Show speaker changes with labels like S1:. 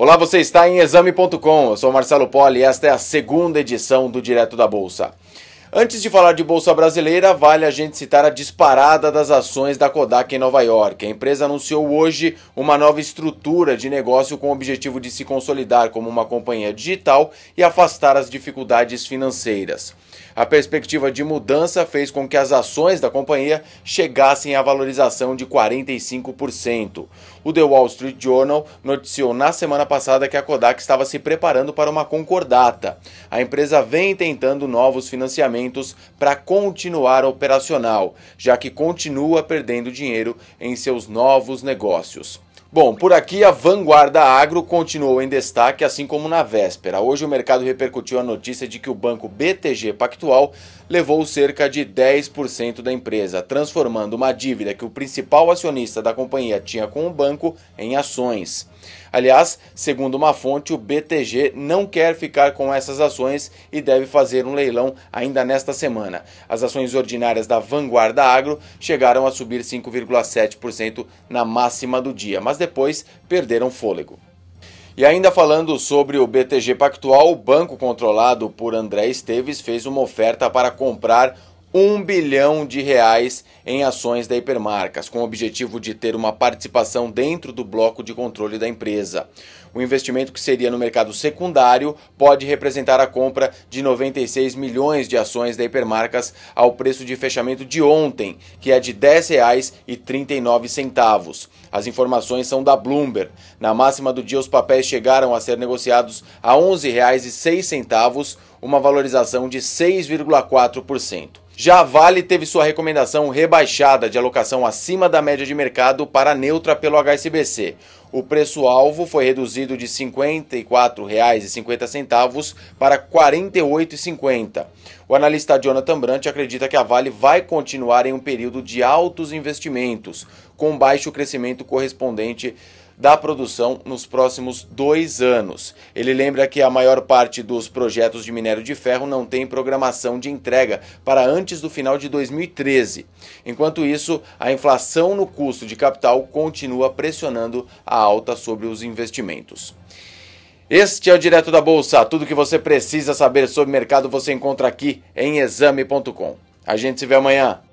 S1: Olá, você está em exame.com. Eu sou Marcelo Poli e esta é a segunda edição do Direto da Bolsa. Antes de falar de bolsa brasileira, vale a gente citar a disparada das ações da Kodak em Nova York. A empresa anunciou hoje uma nova estrutura de negócio com o objetivo de se consolidar como uma companhia digital e afastar as dificuldades financeiras. A perspectiva de mudança fez com que as ações da companhia chegassem à valorização de 45%. O The Wall Street Journal noticiou na semana passada que a Kodak estava se preparando para uma concordata. A empresa vem tentando novos financiamentos equipamentos para continuar operacional, já que continua perdendo dinheiro em seus novos negócios. Bom, por aqui a Vanguarda Agro continuou em destaque, assim como na véspera. Hoje o mercado repercutiu a notícia de que o banco BTG Pactual levou cerca de 10% da empresa, transformando uma dívida que o principal acionista da companhia tinha com o banco em ações. Aliás, segundo uma fonte, o BTG não quer ficar com essas ações e deve fazer um leilão ainda nesta semana. As ações ordinárias da Vanguarda Agro chegaram a subir 5,7% na máxima do dia, mas depois perderam fôlego. E ainda falando sobre o BTG Pactual, o banco controlado por André Esteves fez uma oferta para comprar 1 bilhão de reais em ações da Hipermarcas, com o objetivo de ter uma participação dentro do bloco de controle da empresa. O investimento que seria no mercado secundário pode representar a compra de 96 milhões de ações da Hipermarcas ao preço de fechamento de ontem, que é de R$ 10,39. As informações são da Bloomberg. Na máxima do dia, os papéis chegaram a ser negociados a R$ 11,06, uma valorização de 6,4%. Já a Vale teve sua recomendação rebaixada de alocação acima da média de mercado para neutra pelo HSBC. O preço-alvo foi reduzido de R$ 54,50 para R$ 48,50. O analista Jonathan Brant acredita que a Vale vai continuar em um período de altos investimentos, com baixo crescimento correspondente da produção nos próximos dois anos. Ele lembra que a maior parte dos projetos de minério de ferro não tem programação de entrega para antes do final de 2013. Enquanto isso, a inflação no custo de capital continua pressionando a alta sobre os investimentos. Este é o Direto da Bolsa. Tudo que você precisa saber sobre mercado você encontra aqui em exame.com. A gente se vê amanhã.